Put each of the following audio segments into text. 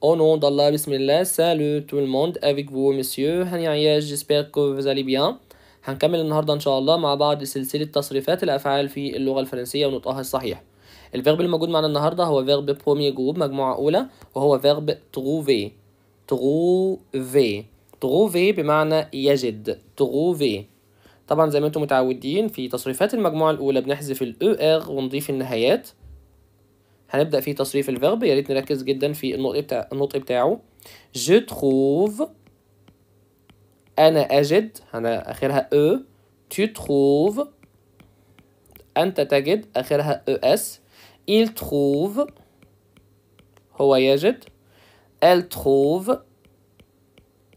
Au nom d'Allah, Bismillah, salut tout le monde, avec vous messieurs, j'espère que vous allez bien. هنكمل النهاردة إن شاء الله مع بعض سلسلة تصريفات الأفعال في اللغة الفرنسية ونطقها الصحيح. الفيرب الموجود معنا النهاردة هو فيرب برومي جروب مجموعة أولى وهو فيرب تروفي تروفي تروفي بمعنى يجد تروفي طبعا زي ما انتم متعودين في تصريفات المجموعة الأولى بنحذف الـ ER ونضيف النهايات هنبدأ في تصريف الفيرب يا ريت نركز جدا في النطق بتاع النطق بتاعه جو تروف أنا أجد أنا آخرها أو تو تروف أنت تجد آخرها أو إس إيل تروف هو يجد إل تروف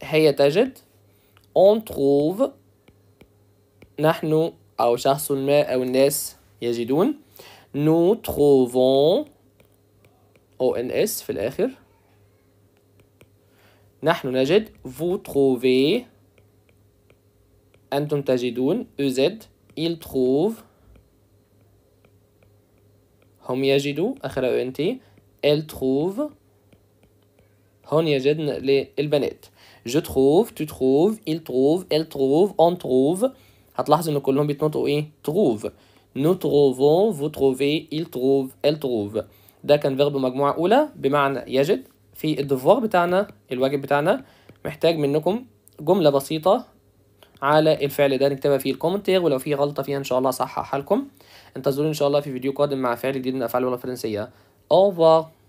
هي تجد أون تروف نحن أو شخص ما أو الناس يجدون نو تروفون ONS في الآخر نحن نجد vous trouvez أنتم تجدون EZ il trouve هم يجدوا آخر ENT elle trouve هون يجدن البنات جو تروف تو تروف il trouve elle trouve on trouve هتلاحظوا ان كلهم بيتنطقوا ايه تروف نو تروفون vous trouvez il trouve elle trouve ده كان فيرب مجموعة أولى بمعنى يجد في الدفوار بتاعنا الواجب بتاعنا محتاج منكم جملة بسيطة على الفعل ده نكتبها في الكومنتير ولو في غلطة فيها إن شاء الله أصححها لكم انتظروني إن شاء الله في فيديو قادم مع فعل جديد من الأفعال اللغة الفرنسية revoir